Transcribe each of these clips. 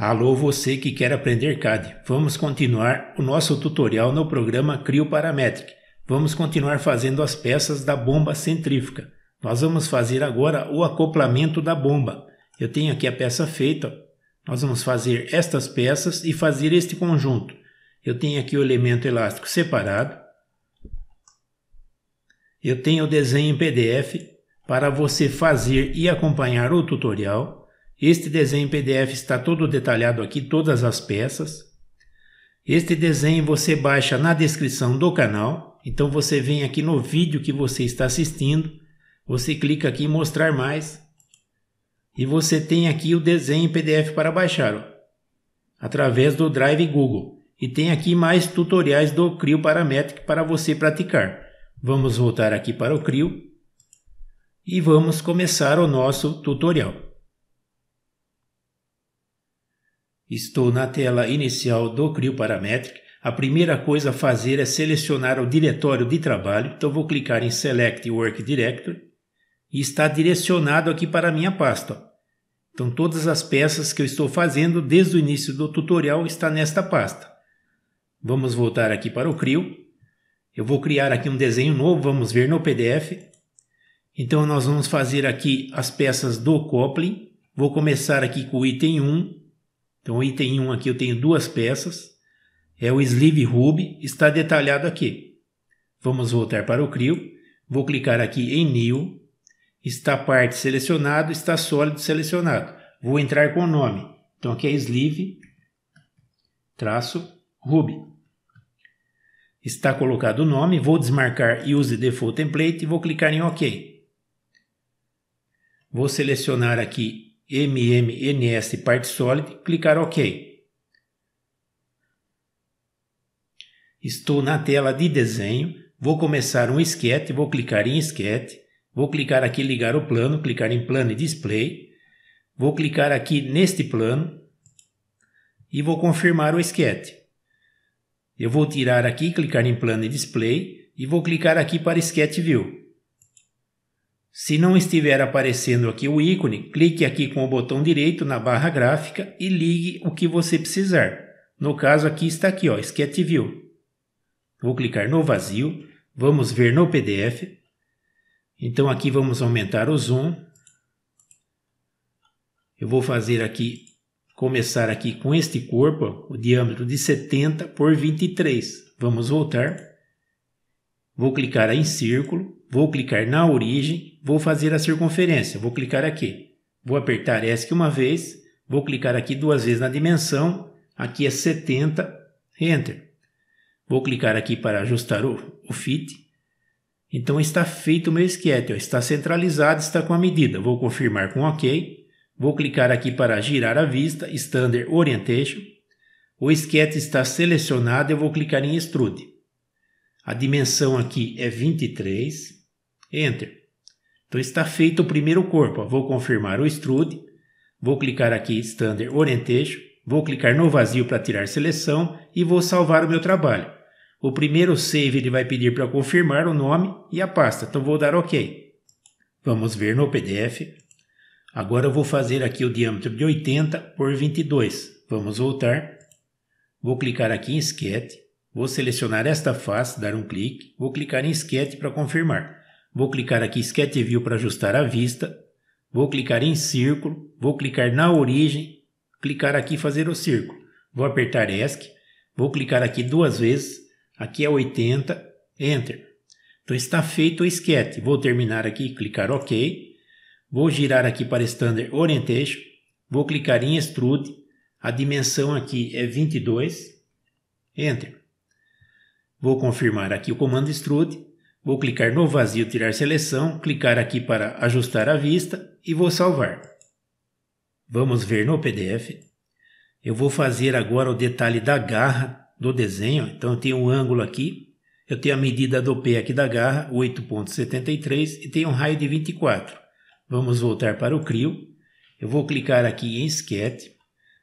Alô, você que quer aprender CAD. Vamos continuar o nosso tutorial no programa Crio Parametric. Vamos continuar fazendo as peças da bomba centrífuga. Nós vamos fazer agora o acoplamento da bomba. Eu tenho aqui a peça feita. Nós vamos fazer estas peças e fazer este conjunto. Eu tenho aqui o elemento elástico separado. Eu tenho o desenho em PDF para você fazer e acompanhar o tutorial. Este desenho PDF está todo detalhado aqui, todas as peças. Este desenho você baixa na descrição do canal. Então você vem aqui no vídeo que você está assistindo, você clica aqui em mostrar mais e você tem aqui o desenho PDF para baixar ó, através do Drive Google. E tem aqui mais tutoriais do Creo Parametric para você praticar. Vamos voltar aqui para o Creo e vamos começar o nosso tutorial. Estou na tela inicial do CRIO Parametric. A primeira coisa a fazer é selecionar o diretório de trabalho. Então vou clicar em Select Work Directory e está direcionado aqui para a minha pasta. Então todas as peças que eu estou fazendo desde o início do tutorial está nesta pasta. Vamos voltar aqui para o CRIO. Eu vou criar aqui um desenho novo, vamos ver no PDF. Então nós vamos fazer aqui as peças do coupling. Vou começar aqui com o item 1, então o item 1 aqui eu tenho duas peças, é o sleeve ruby, está detalhado aqui. Vamos voltar para o Crio, vou clicar aqui em New, está parte selecionado, está sólido selecionado. Vou entrar com o nome, então aqui é sleeve, traço, ruby. Está colocado o nome, vou desmarcar Use Default Template e vou clicar em OK. Vou selecionar aqui MMNS Part Solid, clicar OK. Estou na tela de desenho, vou começar um esquete, vou clicar em esquete, vou clicar aqui ligar o plano, clicar em plano e display, vou clicar aqui neste plano e vou confirmar o esquete. Eu vou tirar aqui, clicar em plano e display e vou clicar aqui para esquete view. Se não estiver aparecendo aqui o ícone, clique aqui com o botão direito na barra gráfica e ligue o que você precisar. No caso aqui está aqui, ó, Sketch View. Vou clicar no vazio, vamos ver no PDF. Então aqui vamos aumentar o zoom. Eu vou fazer aqui, começar aqui com este corpo, o diâmetro de 70 por 23. Vamos voltar. Vou clicar em círculo, vou clicar na origem, vou fazer a circunferência, vou clicar aqui. Vou apertar ESC uma vez, vou clicar aqui duas vezes na dimensão, aqui é 70, Enter. Vou clicar aqui para ajustar o, o fit. Então está feito o meu esquete, ó, está centralizado, está com a medida. Vou confirmar com OK. Vou clicar aqui para girar a vista, Standard Orientation. O esquete está selecionado, eu vou clicar em Extrude. A dimensão aqui é 23. Enter. Então está feito o primeiro corpo. Vou confirmar o extrude. Vou clicar aqui standard orientation. Vou clicar no vazio para tirar seleção e vou salvar o meu trabalho. O primeiro save ele vai pedir para confirmar o nome e a pasta. Então vou dar OK. Vamos ver no PDF. Agora eu vou fazer aqui o diâmetro de 80 por 22. Vamos voltar. Vou clicar aqui em sketch. Vou selecionar esta face, dar um clique, vou clicar em Sketch para confirmar. Vou clicar aqui Sketch View para ajustar a vista, vou clicar em círculo, vou clicar na origem, clicar aqui fazer o círculo. Vou apertar ESC, vou clicar aqui duas vezes, aqui é 80, Enter. Então está feito o sketch. Vou terminar aqui, clicar OK. Vou girar aqui para Standard Orientation. Vou clicar em Extrude. A dimensão aqui é 22. Enter. Vou confirmar aqui o comando extrude, vou clicar no vazio tirar seleção, clicar aqui para ajustar a vista e vou salvar. Vamos ver no PDF. Eu vou fazer agora o detalhe da garra do desenho, então eu tenho um ângulo aqui, eu tenho a medida do pé aqui da garra, 8.73 e tenho um raio de 24. Vamos voltar para o CRIO, eu vou clicar aqui em Sketch,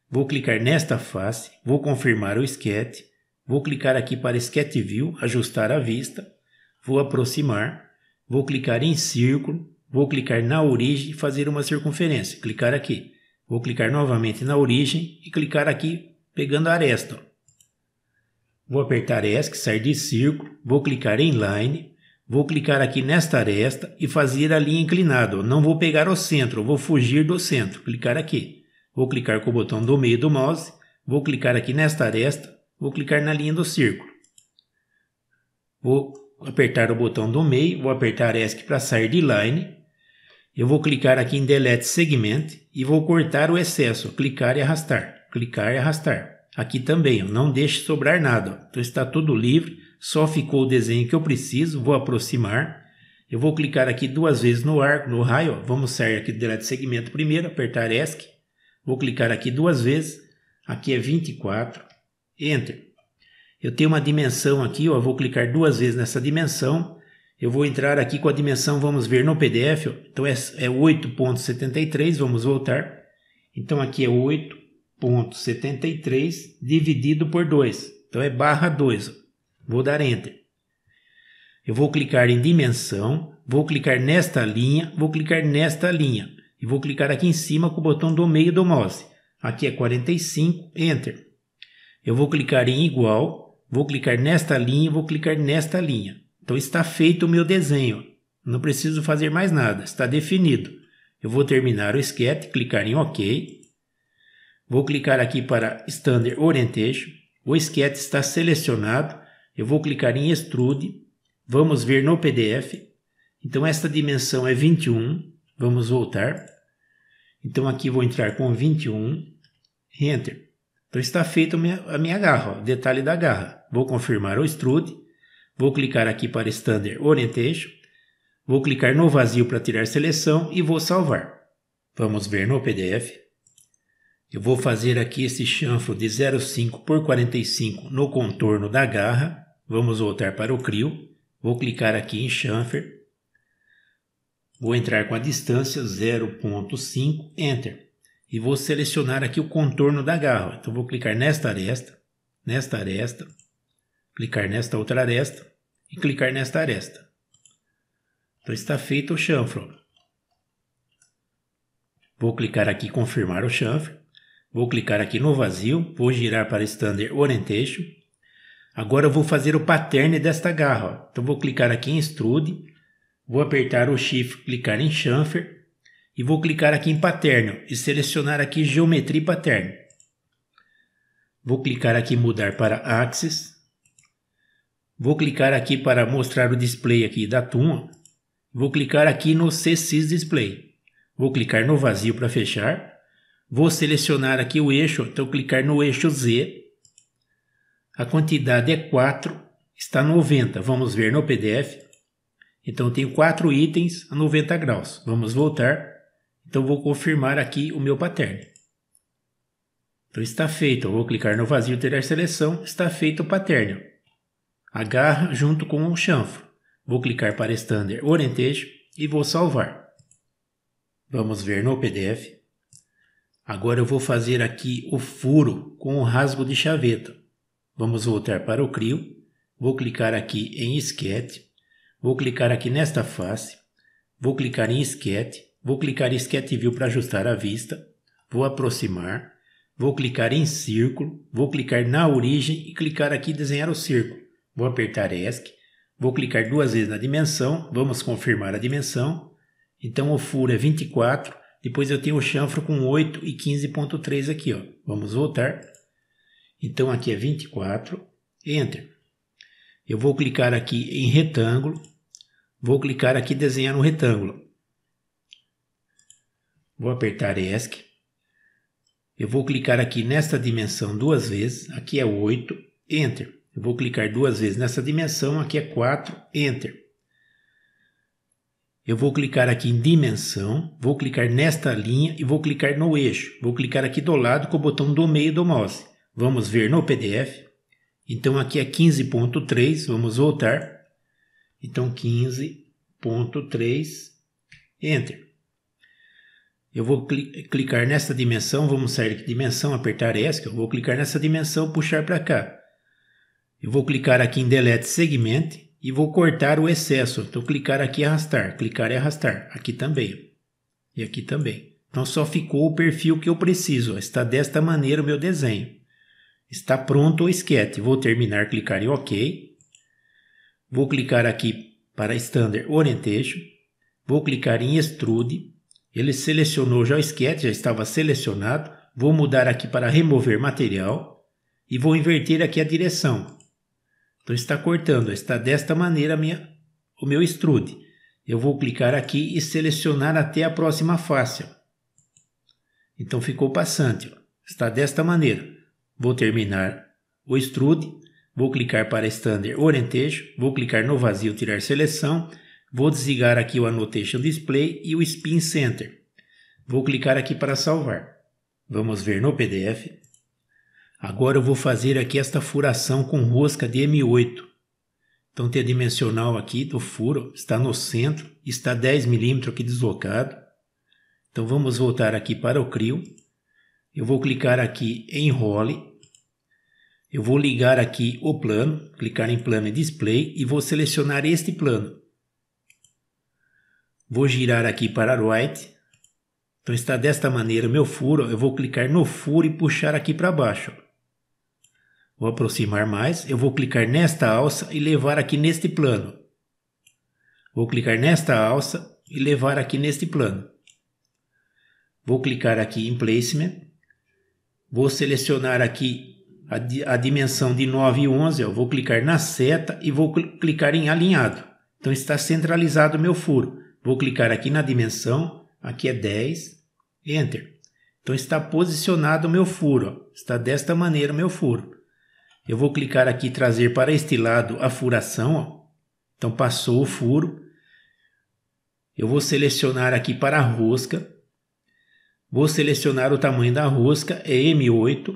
vou clicar nesta face, vou confirmar o Sketch, Vou clicar aqui para Sketch View, ajustar a vista, vou aproximar, vou clicar em círculo, vou clicar na origem e fazer uma circunferência, clicar aqui. Vou clicar novamente na origem e clicar aqui pegando a aresta. Vou apertar ESC, sair de círculo, vou clicar em Line, vou clicar aqui nesta aresta e fazer a linha inclinada. Não vou pegar o centro, vou fugir do centro, clicar aqui. Vou clicar com o botão do meio do mouse, vou clicar aqui nesta aresta, Vou clicar na linha do círculo. Vou apertar o botão do meio, vou apertar ESC para sair de line. Eu vou clicar aqui em Delete Segment e vou cortar o excesso, clicar e arrastar, clicar e arrastar. Aqui também, ó, não deixe sobrar nada. Ó. Então está tudo livre, só ficou o desenho que eu preciso, vou aproximar. Eu vou clicar aqui duas vezes no arco, no raio, ó. vamos sair aqui do Delete Segmento primeiro, apertar ESC. Vou clicar aqui duas vezes, aqui é 24, Enter. Eu tenho uma dimensão aqui, ó, eu vou clicar duas vezes nessa dimensão. Eu vou entrar aqui com a dimensão, vamos ver no PDF, ó, então é, é 8.73, vamos voltar. Então aqui é 8.73 dividido por 2, então é barra 2. Ó. Vou dar Enter. Eu vou clicar em dimensão, vou clicar nesta linha, vou clicar nesta linha. E vou clicar aqui em cima com o botão do meio do mouse. Aqui é 45, Enter. Eu vou clicar em igual, vou clicar nesta linha, vou clicar nesta linha. Então está feito o meu desenho. Não preciso fazer mais nada, está definido. Eu vou terminar o sketch, clicar em OK. Vou clicar aqui para Standard Orientation. O sketch está selecionado. Eu vou clicar em Extrude. Vamos ver no PDF. Então esta dimensão é 21. Vamos voltar. Então aqui vou entrar com 21. Enter. Então está feita a minha garra, ó, detalhe da garra. Vou confirmar o extrude, vou clicar aqui para Standard Orientation, vou clicar no vazio para tirar seleção e vou salvar. Vamos ver no PDF. Eu vou fazer aqui esse chanfro de 0,5 por 45 no contorno da garra. Vamos voltar para o CRIO. Vou clicar aqui em chanfer. Vou entrar com a distância 0.5, Enter e vou selecionar aqui o contorno da garra. Então vou clicar nesta aresta, nesta aresta, clicar nesta outra aresta e clicar nesta aresta. Então está feito o chanfro. Vou clicar aqui confirmar o chanfro. Vou clicar aqui no vazio, vou girar para standard orientation. Agora eu vou fazer o pattern desta garra. Então vou clicar aqui em extrude, vou apertar o shift, clicar em chanfer e vou clicar aqui em paterno e selecionar aqui geometria paterno. Vou clicar aqui em mudar para axis. Vou clicar aqui para mostrar o display aqui da turma. Vou clicar aqui no CSIS Display. Vou clicar no vazio para fechar. Vou selecionar aqui o eixo, então clicar no eixo Z. A quantidade é 4, está 90. Vamos ver no PDF. Então, tem tenho quatro itens a 90 graus. Vamos voltar. Então vou confirmar aqui o meu pattern. Então está feito, eu vou clicar no vazio terá seleção, está feito o pattern. Agarra junto com o chanfro. Vou clicar para standard orientation e vou salvar. Vamos ver no PDF. Agora eu vou fazer aqui o furo com o rasgo de chaveta. Vamos voltar para o CRIO. Vou clicar aqui em Sketch. Vou clicar aqui nesta face. Vou clicar em Sketch Vou clicar em Sketch View para ajustar a vista. Vou aproximar. Vou clicar em círculo. Vou clicar na origem e clicar aqui desenhar o círculo. Vou apertar ESC. Vou clicar duas vezes na dimensão. Vamos confirmar a dimensão. Então o furo é 24. Depois eu tenho o chanfro com 8 e 15.3 aqui. Ó. Vamos voltar. Então aqui é 24. Enter. Eu vou clicar aqui em retângulo. Vou clicar aqui desenhar um retângulo. Vou apertar ESC. Eu vou clicar aqui nesta dimensão duas vezes. Aqui é 8, Enter. Eu vou clicar duas vezes nessa dimensão. Aqui é 4, Enter. Eu vou clicar aqui em dimensão, vou clicar nesta linha e vou clicar no eixo. Vou clicar aqui do lado com o botão do meio do mouse. Vamos ver no PDF. Então aqui é 15.3, vamos voltar. Então 15.3, Enter. Eu vou clicar nessa dimensão, vamos sair de dimensão, apertar ESC, eu vou clicar nessa dimensão, puxar para cá. Eu vou clicar aqui em Delete Segment e vou cortar o excesso. Então clicar aqui e arrastar, clicar e arrastar, aqui também e aqui também. Então só ficou o perfil que eu preciso, está desta maneira o meu desenho. Está pronto o esquete, vou terminar, clicar em OK. Vou clicar aqui para Standard Orientation, vou clicar em Extrude, ele selecionou já o sketch já estava selecionado. Vou mudar aqui para remover material e vou inverter aqui a direção. Então está cortando, está desta maneira minha, o meu extrude. Eu vou clicar aqui e selecionar até a próxima face. Então ficou passante, está desta maneira. Vou terminar o extrude, vou clicar para standard orientation, vou clicar no vazio tirar seleção Vou desligar aqui o Annotation Display e o Spin Center. Vou clicar aqui para salvar. Vamos ver no PDF. Agora eu vou fazer aqui esta furação com rosca de M8. Então tem a dimensional aqui do furo, está no centro, está 10 milímetros aqui deslocado. Então vamos voltar aqui para o CRIO. Eu vou clicar aqui em Role. Eu vou ligar aqui o plano, clicar em Plano e Display e vou selecionar este plano. Vou girar aqui para right. Então está desta maneira o meu furo. Eu vou clicar no furo e puxar aqui para baixo. Vou aproximar mais. Eu vou clicar nesta alça e levar aqui neste plano. Vou clicar nesta alça e levar aqui neste plano. Vou clicar aqui em Placement. Vou selecionar aqui a, a dimensão de 9 e 11. Eu vou clicar na seta e vou cl clicar em Alinhado. Então está centralizado o meu furo. Vou clicar aqui na dimensão, aqui é 10, Enter. Então está posicionado o meu furo, ó. está desta maneira o meu furo. Eu vou clicar aqui trazer para este lado a furação, ó. então passou o furo. Eu vou selecionar aqui para a rosca, vou selecionar o tamanho da rosca, é M8.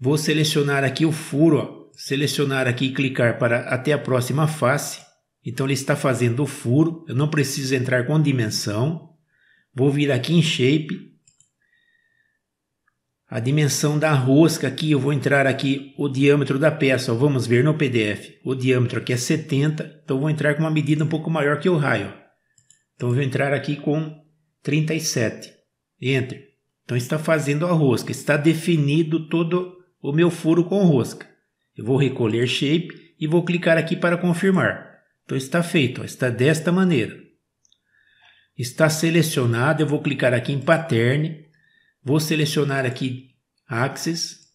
Vou selecionar aqui o furo, ó. selecionar aqui e clicar para até a próxima face. Então ele está fazendo o furo, eu não preciso entrar com dimensão. Vou vir aqui em shape. A dimensão da rosca aqui, eu vou entrar aqui o diâmetro da peça, ó, vamos ver no PDF. O diâmetro aqui é 70, então vou entrar com uma medida um pouco maior que o raio. Então vou entrar aqui com 37. Enter. Então está fazendo a rosca, está definido todo o meu furo com rosca. Eu vou recolher shape e vou clicar aqui para confirmar. Então está feito, ó, está desta maneira. Está selecionado, eu vou clicar aqui em Pattern, vou selecionar aqui Axis,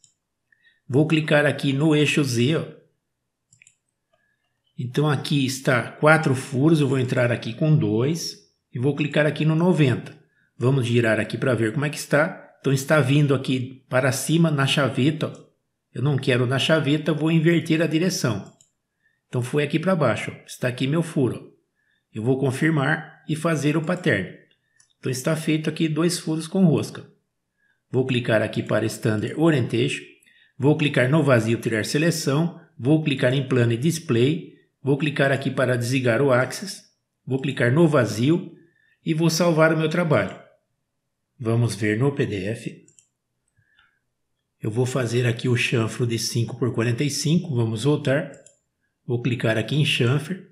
vou clicar aqui no eixo Z, ó. Então aqui está quatro furos, eu vou entrar aqui com dois e vou clicar aqui no 90. Vamos girar aqui para ver como é que está. Então está vindo aqui para cima na chaveta. Eu não quero na chaveta, vou inverter a direção. Então foi aqui para baixo, está aqui meu furo. Eu vou confirmar e fazer o pattern. Então está feito aqui dois furos com rosca. Vou clicar aqui para Standard Orientation, vou clicar no vazio tirar seleção, vou clicar em plano e display, vou clicar aqui para desligar o axis, vou clicar no vazio e vou salvar o meu trabalho. Vamos ver no PDF. Eu vou fazer aqui o chanfro de 5 por 45, vamos voltar. Vou clicar aqui em chanfer.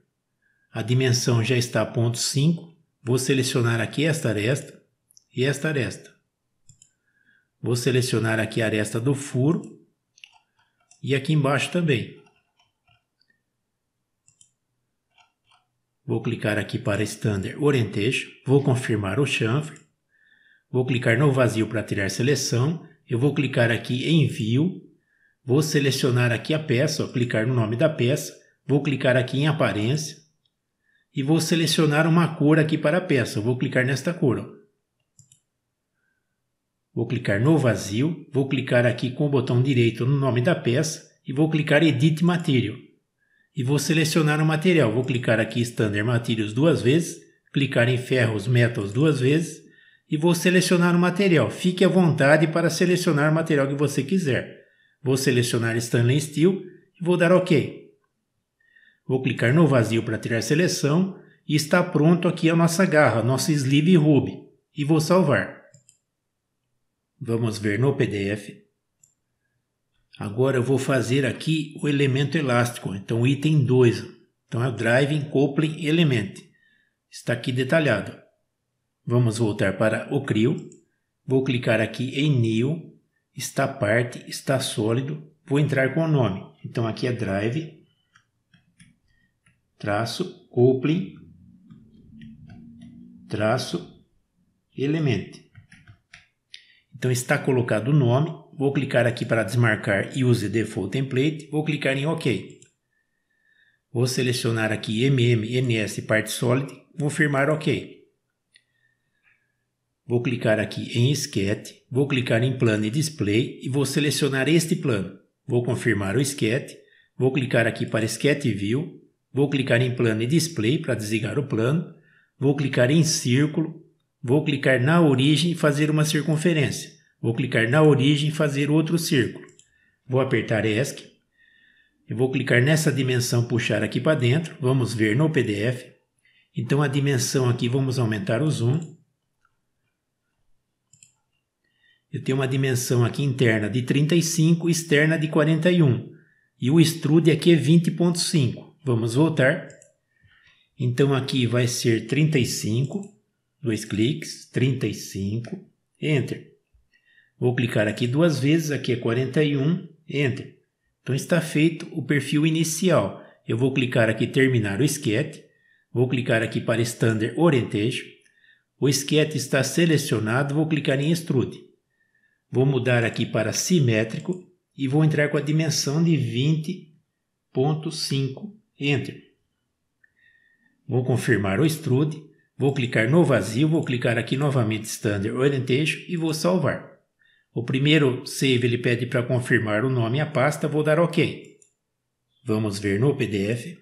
A dimensão já está ponto 5. Vou selecionar aqui esta aresta e esta aresta. Vou selecionar aqui a aresta do furo e aqui embaixo também. Vou clicar aqui para Standard Orientation, vou confirmar o chanfer, vou clicar no vazio para tirar seleção, eu vou clicar aqui em View, vou selecionar aqui a peça, ó, clicar no nome da peça, Vou clicar aqui em aparência e vou selecionar uma cor aqui para a peça. Vou clicar nesta cor. Ó. Vou clicar no vazio, vou clicar aqui com o botão direito no nome da peça e vou clicar Edit Material. E vou selecionar o material. Vou clicar aqui Standard Materials duas vezes, clicar em Ferros Metals duas vezes e vou selecionar o material. Fique à vontade para selecionar o material que você quiser. Vou selecionar Stainless Steel e vou dar OK. Vou clicar no vazio para tirar seleção e está pronto aqui a nossa garra, nosso sleeve ruby. E vou salvar. Vamos ver no PDF. Agora eu vou fazer aqui o elemento elástico, então item 2. Então é o Driving Coupling Element. Está aqui detalhado. Vamos voltar para o CRIO. Vou clicar aqui em New, está parte, está sólido. Vou entrar com o nome. Então aqui é Drive traço coupling, traço element. Então está colocado o nome, vou clicar aqui para desmarcar Use Default Template, vou clicar em OK. Vou selecionar aqui MMNS Parte Solid, vou firmar OK. Vou clicar aqui em Sketch, vou clicar em Plano e Display e vou selecionar este plano. Vou confirmar o Sketch, vou clicar aqui para Sketch View, Vou clicar em plano e display para desligar o plano. Vou clicar em círculo. Vou clicar na origem e fazer uma circunferência. Vou clicar na origem e fazer outro círculo. Vou apertar ESC. Eu vou clicar nessa dimensão, puxar aqui para dentro. Vamos ver no PDF. Então a dimensão aqui, vamos aumentar o zoom. Eu tenho uma dimensão aqui interna de 35, externa de 41. E o extrude aqui é 20.5. Vamos voltar. Então aqui vai ser 35, dois cliques, 35, Enter. Vou clicar aqui duas vezes, aqui é 41, Enter. Então está feito o perfil inicial. Eu vou clicar aqui terminar o sketch, vou clicar aqui para Standard Orientation. O sketch está selecionado, vou clicar em Extrude. Vou mudar aqui para Simétrico e vou entrar com a dimensão de 20.5 Enter. Vou confirmar o extrude, vou clicar no vazio, vou clicar aqui novamente Standard Orientation e vou salvar. O primeiro save ele pede para confirmar o nome e a pasta, vou dar OK. Vamos ver no PDF.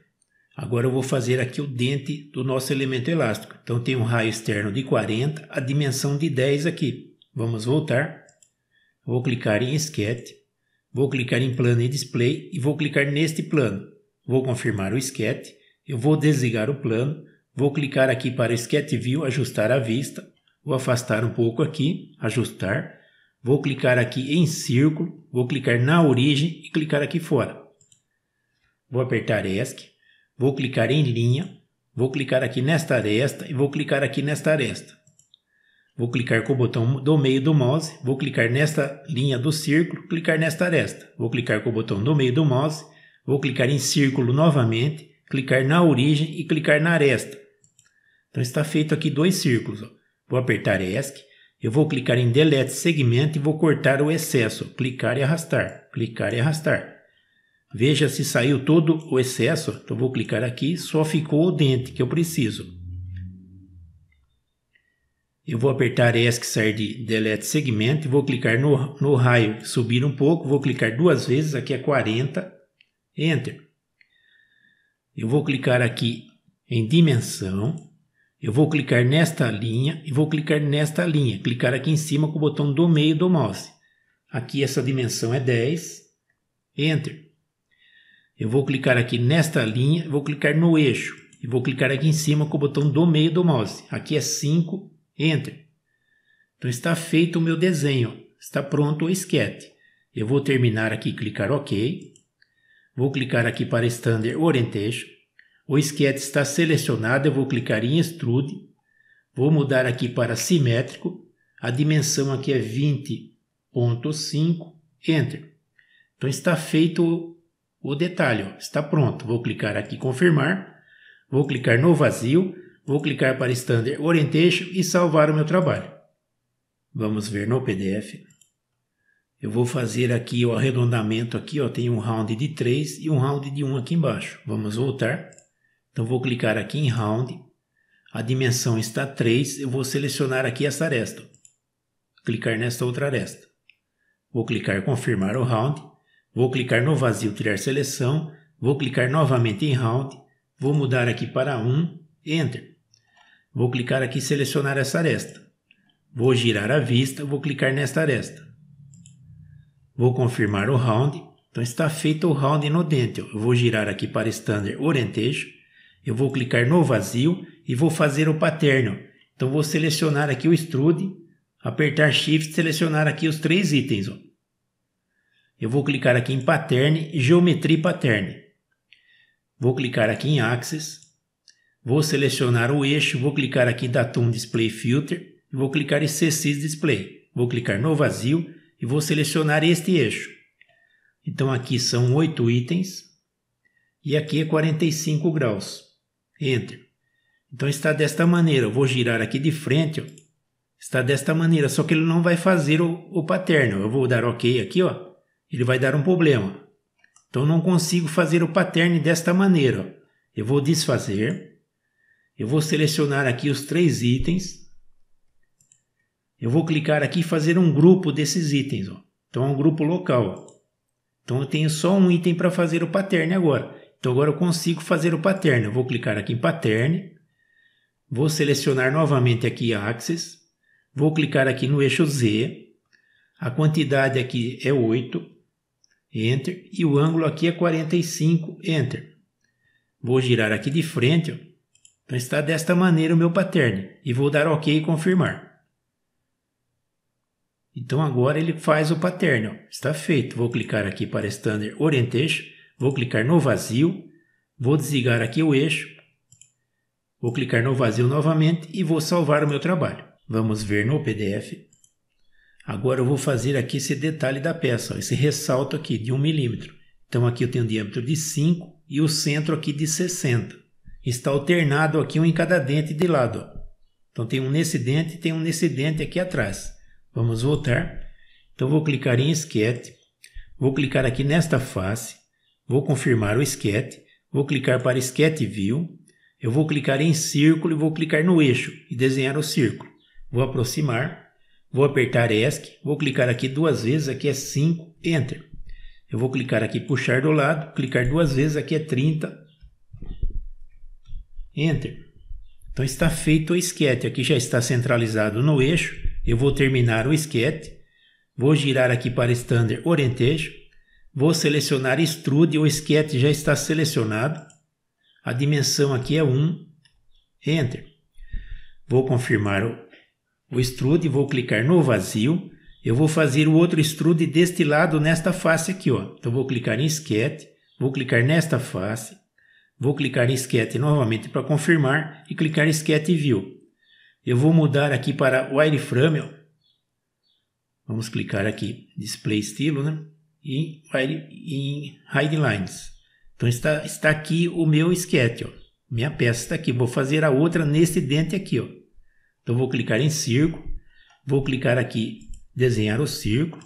Agora eu vou fazer aqui o dente do nosso elemento elástico. Então tem um raio externo de 40, a dimensão de 10 aqui. Vamos voltar. Vou clicar em Sketch, vou clicar em Plano e Display e vou clicar neste plano. Vou confirmar o sketch, eu vou desligar o plano, vou clicar aqui para Sketch View, ajustar a vista, vou afastar um pouco aqui, ajustar, vou clicar aqui em círculo, vou clicar na origem e clicar aqui fora. Vou apertar ESC, vou clicar em linha, vou clicar aqui nesta aresta e vou clicar aqui nesta aresta. Vou clicar com o botão do meio do mouse, vou clicar nesta linha do círculo, clicar nesta aresta. Vou clicar com o botão do meio do mouse, Vou clicar em círculo novamente, clicar na origem e clicar na aresta. Então está feito aqui dois círculos. Ó. Vou apertar ESC, eu vou clicar em Delete Segmento e vou cortar o excesso. Clicar e arrastar, clicar e arrastar. Veja se saiu todo o excesso. Então vou clicar aqui, só ficou o dente que eu preciso. Eu vou apertar ESC sair de Delete Segmento e vou clicar no, no raio, subir um pouco, vou clicar duas vezes, aqui é 40. Enter. Eu vou clicar aqui em dimensão, eu vou clicar nesta linha e vou clicar nesta linha, clicar aqui em cima com o botão do meio do mouse. Aqui essa dimensão é 10, Enter. Eu vou clicar aqui nesta linha, vou clicar no eixo e vou clicar aqui em cima com o botão do meio do mouse. Aqui é 5, Enter. Então está feito o meu desenho, está pronto o esquete. Eu vou terminar aqui, clicar OK. Vou clicar aqui para Standard Orientation. O sketch está selecionado, eu vou clicar em Extrude. Vou mudar aqui para Simétrico. A dimensão aqui é 20.5, Enter. Então está feito o detalhe, ó, está pronto. Vou clicar aqui Confirmar. Vou clicar no vazio. Vou clicar para Standard Orientation e salvar o meu trabalho. Vamos ver no PDF. Eu vou fazer aqui o arredondamento aqui, ó, tem um round de 3 e um round de 1 aqui embaixo. Vamos voltar. Então vou clicar aqui em round. A dimensão está 3, eu vou selecionar aqui essa aresta. Clicar nesta outra aresta. Vou clicar confirmar o round. Vou clicar no vazio tirar seleção. Vou clicar novamente em round. Vou mudar aqui para 1, enter. Vou clicar aqui selecionar essa aresta. Vou girar a vista, vou clicar nesta aresta. Vou confirmar o round. Então está feito o round no dente. Eu vou girar aqui para standard orientation. Eu vou clicar no vazio e vou fazer o paterno. Então vou selecionar aqui o extrude, apertar shift, selecionar aqui os três itens. Ó. Eu vou clicar aqui em pattern, geometria pattern. Vou clicar aqui em axis. Vou selecionar o eixo, vou clicar aqui em datum display filter, vou clicar em cc display. Vou clicar no vazio e vou selecionar este eixo. Então aqui são oito itens e aqui é 45 graus. Enter. Então está desta maneira. Eu vou girar aqui de frente. Ó. Está desta maneira, só que ele não vai fazer o, o paterno. Eu vou dar OK aqui, ó. ele vai dar um problema. Então não consigo fazer o pattern desta maneira. Ó. Eu vou desfazer. Eu vou selecionar aqui os três itens eu vou clicar aqui e fazer um grupo desses itens. Ó. Então é um grupo local. Então eu tenho só um item para fazer o pattern agora. Então agora eu consigo fazer o pattern. Eu vou clicar aqui em pattern. Vou selecionar novamente aqui axis. Vou clicar aqui no eixo Z. A quantidade aqui é 8. Enter. E o ângulo aqui é 45. Enter. Vou girar aqui de frente. Ó. Então está desta maneira o meu pattern. E vou dar OK e confirmar. Então agora ele faz o pattern. Está feito. Vou clicar aqui para Standard Orientation. Vou clicar no vazio. Vou desligar aqui o eixo. Vou clicar no vazio novamente e vou salvar o meu trabalho. Vamos ver no PDF. Agora eu vou fazer aqui esse detalhe da peça, ó, esse ressalto aqui de 1 milímetro. Então aqui eu tenho um diâmetro de 5 e o centro aqui de 60. Está alternado aqui um em cada dente de lado. Ó. Então tem um nesse dente e tem um nesse dente aqui atrás. Vamos voltar. Então vou clicar em esquete, vou clicar aqui nesta face, vou confirmar o esquete, vou clicar para esquete view, eu vou clicar em círculo e vou clicar no eixo e desenhar o círculo. Vou aproximar, vou apertar ESC, vou clicar aqui duas vezes, aqui é 5, Enter. Eu vou clicar aqui puxar do lado, clicar duas vezes, aqui é 30, Enter. Então está feito o esquete, aqui já está centralizado no eixo, eu vou terminar o esquete, vou girar aqui para standard orientation, vou selecionar extrude, o esquete já está selecionado, a dimensão aqui é 1, enter. Vou confirmar o, o extrude, vou clicar no vazio, eu vou fazer o outro extrude deste lado nesta face aqui, ó. então vou clicar em esquete, vou clicar nesta face, vou clicar em esquete novamente para confirmar e clicar em esquete view. Eu vou mudar aqui para wireframe. Ó. Vamos clicar aqui, display estilo, né? E em Highlights. Então está, está aqui o meu esquete, ó. Minha peça está aqui. Vou fazer a outra nesse dente aqui, ó. Então vou clicar em círculo. Vou clicar aqui, desenhar o círculo.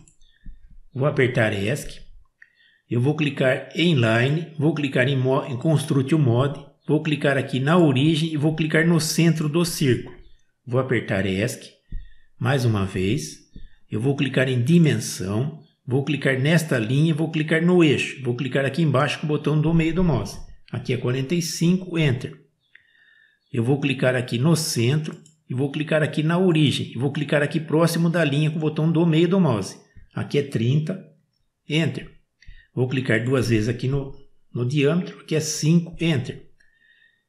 Vou apertar ESC. Eu vou clicar em Line. Vou clicar em, em Construct Mode. Vou clicar aqui na origem e vou clicar no centro do círculo. Vou apertar ESC mais uma vez. Eu vou clicar em dimensão, vou clicar nesta linha, vou clicar no eixo, vou clicar aqui embaixo com o botão do meio do mouse. Aqui é 45, Enter. Eu vou clicar aqui no centro e vou clicar aqui na origem. E vou clicar aqui próximo da linha com o botão do meio do mouse. Aqui é 30, Enter. Vou clicar duas vezes aqui no, no diâmetro, aqui é 5, Enter.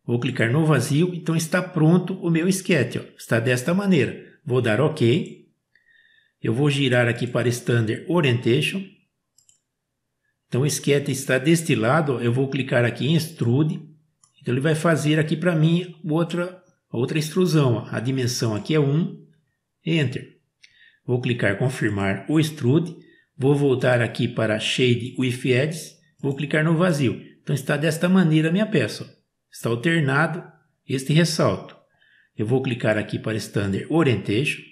Vou clicar no vazio, então está pronto o meu esquete. Ó. Está desta maneira. Vou dar OK. Eu vou girar aqui para Standard Orientation. Então o esquete está deste lado. Ó. Eu vou clicar aqui em Extrude. Então ele vai fazer aqui para mim outra, outra extrusão. Ó. A dimensão aqui é 1. Enter. Vou clicar confirmar o Extrude. Vou voltar aqui para Shade with Edges. Vou clicar no vazio. Então está desta maneira a minha peça está alternado este ressalto. Eu vou clicar aqui para standard orientation.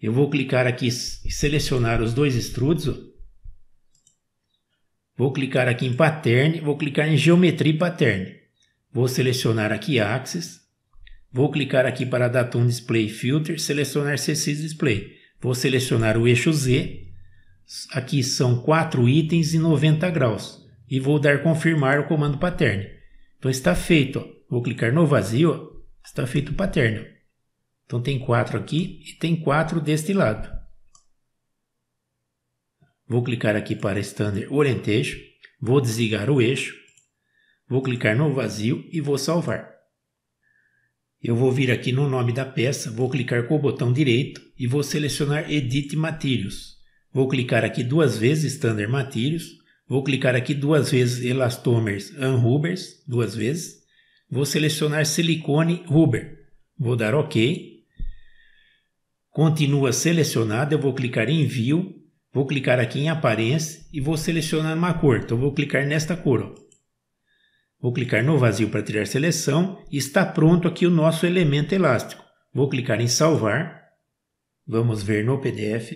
Eu vou clicar aqui e selecionar os dois extrudes. Vou clicar aqui em pattern, vou clicar em geometria pattern. Vou selecionar aqui axis. Vou clicar aqui para Datum Display Filter, selecionar CC Display. Vou selecionar o eixo Z. Aqui são quatro itens e 90 graus. E vou dar confirmar o comando pattern. Então está feito, vou clicar no vazio, está feito o paterno. Então tem quatro aqui e tem quatro deste lado. Vou clicar aqui para standard orientation, vou desligar o eixo, vou clicar no vazio e vou salvar. Eu vou vir aqui no nome da peça, vou clicar com o botão direito e vou selecionar Edit Materials. Vou clicar aqui duas vezes Standard Materials Vou clicar aqui duas vezes elastomers unrubbers, duas vezes. Vou selecionar silicone rubber. Vou dar OK. Continua selecionado, eu vou clicar em View, vou clicar aqui em Aparência e vou selecionar uma cor. Então vou clicar nesta cor. Ó. Vou clicar no vazio para tirar seleção e está pronto aqui o nosso elemento elástico. Vou clicar em Salvar. Vamos ver no PDF.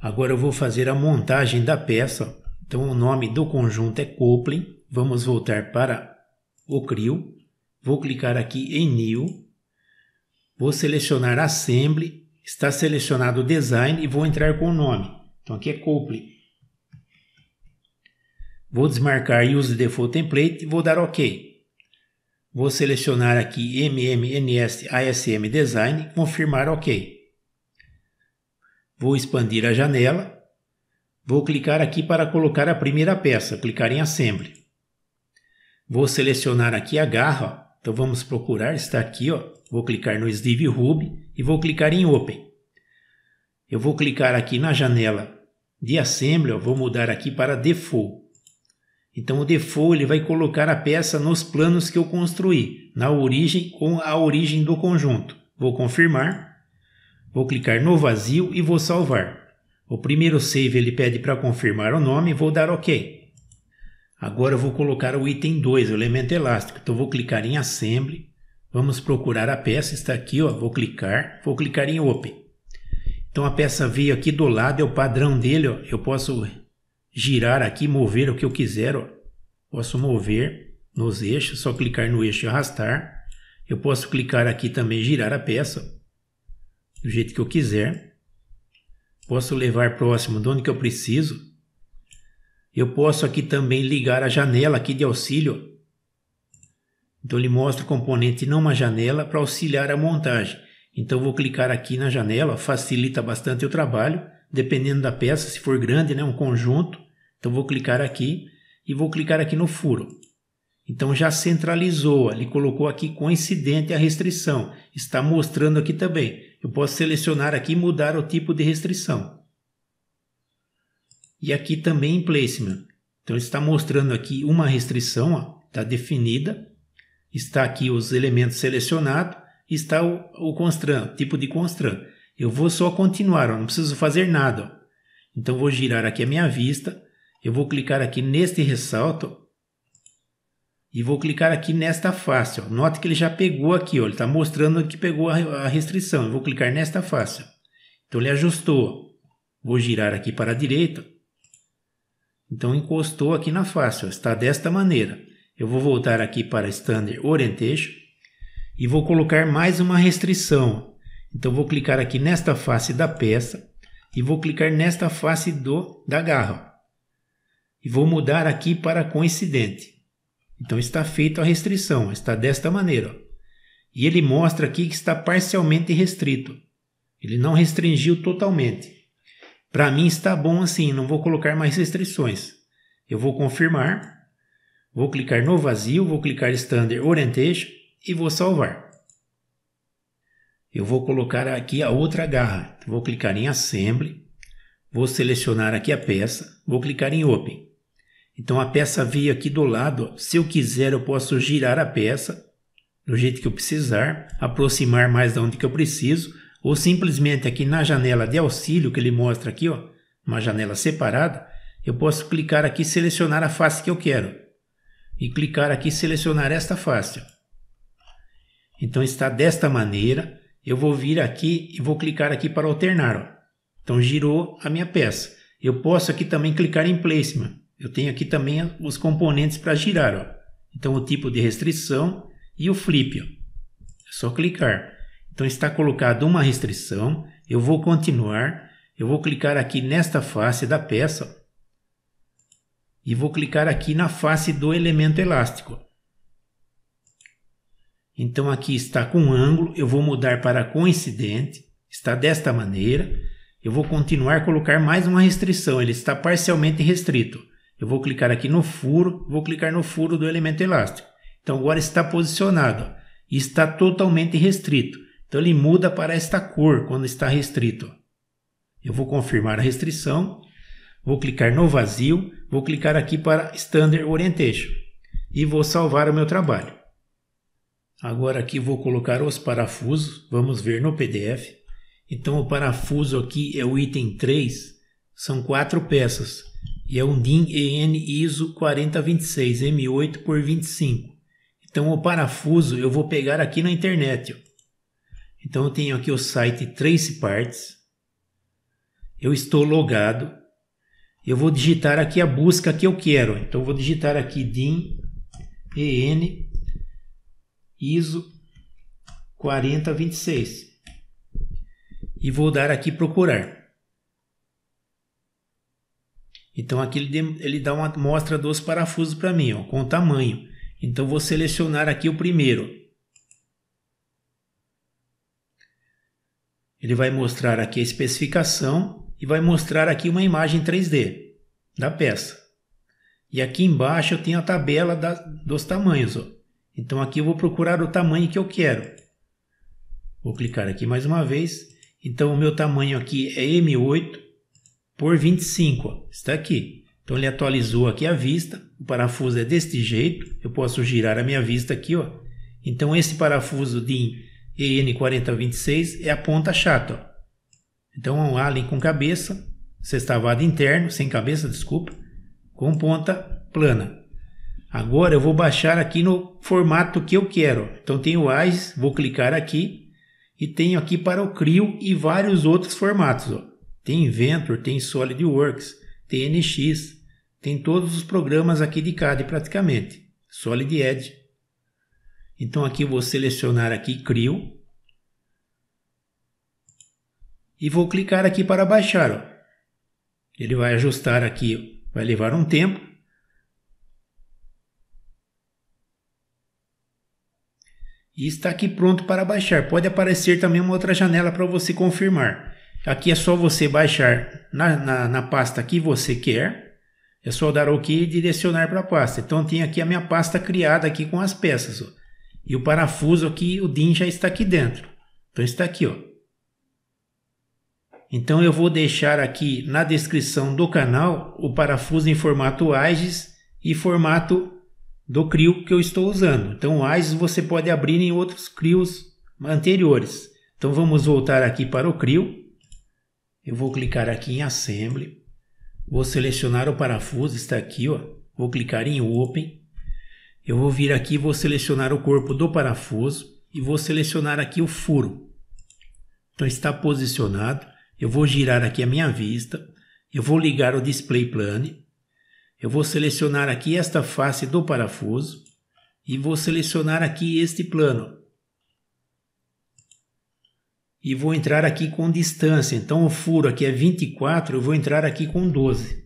Agora eu vou fazer a montagem da peça. Então o nome do conjunto é coupling. Vamos voltar para o CRIO. Vou clicar aqui em New. Vou selecionar Assembly. Está selecionado o Design e vou entrar com o nome. Então aqui é coupling. Vou desmarcar Use Default Template e vou dar OK. Vou selecionar aqui MMNS ASM Design, confirmar OK. Vou expandir a janela Vou clicar aqui para colocar a primeira peça, clicar em Assembly. Vou selecionar aqui a garra, ó. então vamos procurar, está aqui, ó. vou clicar no Sleeve Ruby e vou clicar em Open. Eu vou clicar aqui na janela de Assembly, ó. vou mudar aqui para Default. Então o Default ele vai colocar a peça nos planos que eu construí, na origem ou a origem do conjunto. Vou confirmar, vou clicar no vazio e vou salvar. O primeiro save ele pede para confirmar o nome, vou dar OK. Agora eu vou colocar o item 2, o elemento elástico, então vou clicar em Assembly, vamos procurar a peça, está aqui, ó, vou clicar, vou clicar em Open. Então a peça veio aqui do lado, é o padrão dele, ó, eu posso girar aqui, mover o que eu quiser, ó. posso mover nos eixos, só clicar no eixo e arrastar. Eu posso clicar aqui também girar a peça do jeito que eu quiser. Posso levar próximo de onde que eu preciso. Eu posso aqui também ligar a janela aqui de auxílio. Então ele mostra o componente numa janela para auxiliar a montagem. Então vou clicar aqui na janela, facilita bastante o trabalho, dependendo da peça, se for grande, né, um conjunto. Então vou clicar aqui e vou clicar aqui no furo. Então já centralizou, ele colocou aqui coincidente a restrição, está mostrando aqui também eu posso selecionar aqui e mudar o tipo de restrição. E aqui também em Placement. Então está mostrando aqui uma restrição, ó, está definida, está aqui os elementos selecionados, está o, o constran, tipo de constran. Eu vou só continuar, ó, não preciso fazer nada. Ó. Então vou girar aqui a minha vista, eu vou clicar aqui neste ressalto, e vou clicar aqui nesta face. Ó. Note que ele já pegou aqui, ó. ele está mostrando que pegou a restrição. Eu vou clicar nesta face. Então ele ajustou. Vou girar aqui para a direita. Então encostou aqui na face. Ó. Está desta maneira. Eu vou voltar aqui para Standard Orientation. E vou colocar mais uma restrição. Então vou clicar aqui nesta face da peça. E vou clicar nesta face do, da garra. E vou mudar aqui para coincidente. Então está feita a restrição, está desta maneira. Ó. E ele mostra aqui que está parcialmente restrito. Ele não restringiu totalmente. Para mim está bom assim, não vou colocar mais restrições. Eu vou confirmar, vou clicar no vazio, vou clicar Standard Orientation e vou salvar. Eu vou colocar aqui a outra garra. Vou clicar em Assembly, vou selecionar aqui a peça, vou clicar em Open. Então a peça veio aqui do lado. Se eu quiser, eu posso girar a peça do jeito que eu precisar, aproximar mais da onde que eu preciso, ou simplesmente aqui na janela de auxílio que ele mostra aqui, ó, uma janela separada, eu posso clicar aqui e selecionar a face que eu quero. E clicar aqui e selecionar esta face. Ó. Então está desta maneira. Eu vou vir aqui e vou clicar aqui para alternar. Ó. Então girou a minha peça. Eu posso aqui também clicar em Placement. Eu tenho aqui também os componentes para girar. Ó. Então, o tipo de restrição e o flip. Ó. É só clicar. Então, está colocada uma restrição. Eu vou continuar. Eu vou clicar aqui nesta face da peça. Ó, e vou clicar aqui na face do elemento elástico. Então, aqui está com ângulo. Eu vou mudar para coincidente. Está desta maneira. Eu vou continuar a colocar mais uma restrição. Ele está parcialmente restrito. Eu vou clicar aqui no furo, vou clicar no furo do elemento elástico. Então agora está posicionado e está totalmente restrito. Então ele muda para esta cor quando está restrito. Eu vou confirmar a restrição, vou clicar no vazio, vou clicar aqui para Standard Orientation e vou salvar o meu trabalho. Agora aqui vou colocar os parafusos, vamos ver no PDF. Então o parafuso aqui é o item 3, são quatro peças. E é um DIN EN ISO 4026 M8 por 25. Então o parafuso eu vou pegar aqui na internet. Ó. Então eu tenho aqui o site Trace Parts. Eu estou logado. Eu vou digitar aqui a busca que eu quero. Então eu vou digitar aqui DIN EN ISO 4026 e vou dar aqui procurar. Então aqui ele, ele dá uma mostra dos parafusos para mim, ó, com o tamanho. Então vou selecionar aqui o primeiro. Ele vai mostrar aqui a especificação e vai mostrar aqui uma imagem 3D da peça. E aqui embaixo eu tenho a tabela da, dos tamanhos. Ó. Então aqui eu vou procurar o tamanho que eu quero. Vou clicar aqui mais uma vez. Então o meu tamanho aqui é M8 por 25. Está aqui. Então ele atualizou aqui a vista. O parafuso é deste jeito. Eu posso girar a minha vista aqui, ó. Então esse parafuso de EN4026 é a ponta chata. Ó. Então é um alien com cabeça, sextavado interno, sem cabeça, desculpa, com ponta plana. Agora eu vou baixar aqui no formato que eu quero. Então tenho o AIS, vou clicar aqui e tenho aqui para o CRIO e vários outros formatos. Ó tem Inventor, tem SolidWorks, tem NX, tem todos os programas aqui de CAD praticamente, Solid Edge. Então aqui vou selecionar aqui Crio e vou clicar aqui para baixar. Ó. Ele vai ajustar aqui, vai levar um tempo. E está aqui pronto para baixar. Pode aparecer também uma outra janela para você confirmar. Aqui é só você baixar na, na, na pasta que você quer. É só dar OK e direcionar para a pasta. Então, tem aqui a minha pasta criada aqui com as peças. Ó. E o parafuso aqui, o DIN já está aqui dentro. Então, está aqui. ó. Então, eu vou deixar aqui na descrição do canal o parafuso em formato AIGES e formato do CRIO que eu estou usando. Então, o AIGES você pode abrir em outros CRIOs anteriores. Então, vamos voltar aqui para o CRIO. Eu vou clicar aqui em Assembly. Vou selecionar o parafuso, está aqui, ó. Vou clicar em Open. Eu vou vir aqui, vou selecionar o corpo do parafuso e vou selecionar aqui o furo. Então está posicionado. Eu vou girar aqui a minha vista. Eu vou ligar o Display Plane. Eu vou selecionar aqui esta face do parafuso e vou selecionar aqui este plano e vou entrar aqui com distância. Então, o furo aqui é 24, eu vou entrar aqui com 12.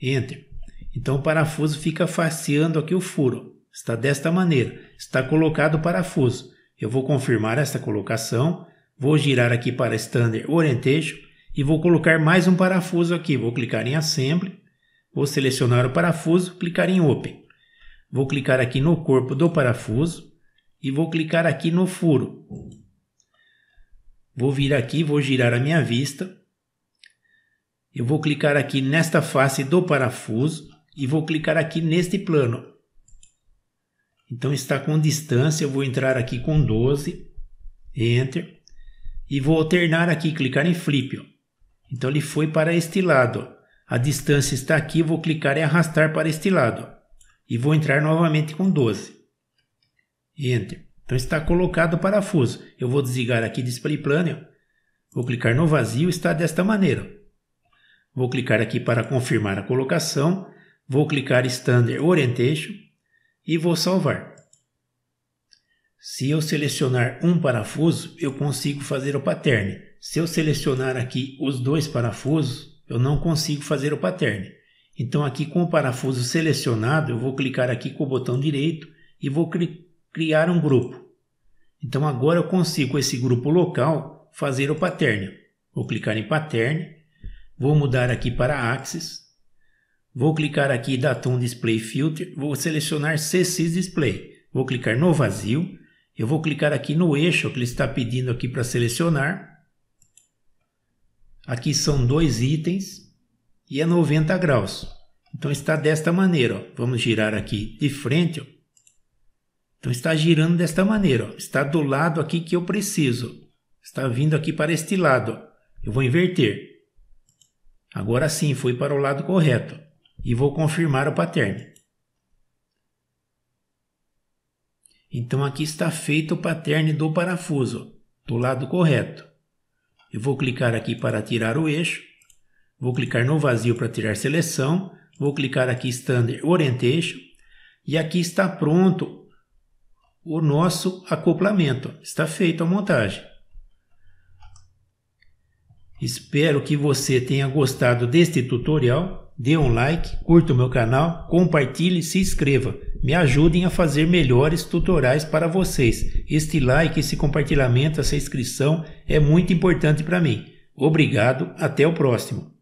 Enter. Então, o parafuso fica faceando aqui o furo. Está desta maneira. Está colocado o parafuso. Eu vou confirmar esta colocação. Vou girar aqui para Standard Orientation e vou colocar mais um parafuso aqui. Vou clicar em Assembly. Vou selecionar o parafuso, clicar em Open. Vou clicar aqui no corpo do parafuso e vou clicar aqui no furo Vou vir aqui, vou girar a minha vista. Eu vou clicar aqui nesta face do parafuso e vou clicar aqui neste plano. Então está com distância, eu vou entrar aqui com 12, Enter, e vou alternar aqui, clicar em Flip. Ó. Então ele foi para este lado. A distância está aqui, vou clicar e arrastar para este lado. E vou entrar novamente com 12, Enter. Então está colocado o parafuso. Eu vou desligar aqui display planner. Vou clicar no vazio, está desta maneira. Vou clicar aqui para confirmar a colocação. Vou clicar Standard Orientation e vou salvar. Se eu selecionar um parafuso, eu consigo fazer o pattern. Se eu selecionar aqui os dois parafusos, eu não consigo fazer o pattern. Então aqui com o parafuso selecionado, eu vou clicar aqui com o botão direito e vou criar um grupo. Então agora eu consigo com esse grupo local fazer o pattern. Vou clicar em pattern, vou mudar aqui para axis, vou clicar aqui em Datum Display Filter, vou selecionar cc Display, vou clicar no vazio, eu vou clicar aqui no eixo que ele está pedindo aqui para selecionar. Aqui são dois itens e é 90 graus. Então está desta maneira. Ó. Vamos girar aqui de frente. Ó. Então está girando desta maneira, ó. está do lado aqui que eu preciso. Está vindo aqui para este lado. Eu vou inverter. Agora sim, foi para o lado correto. E vou confirmar o pattern. Então aqui está feito o pattern do parafuso, do lado correto. Eu vou clicar aqui para tirar o eixo. Vou clicar no vazio para tirar seleção. Vou clicar aqui Standard Orientation. E aqui está pronto o nosso acoplamento. Está feita a montagem. Espero que você tenha gostado deste tutorial. Dê um like, curta o meu canal, compartilhe e se inscreva. Me ajudem a fazer melhores tutoriais para vocês. Este like, esse compartilhamento, essa inscrição é muito importante para mim. Obrigado, até o próximo.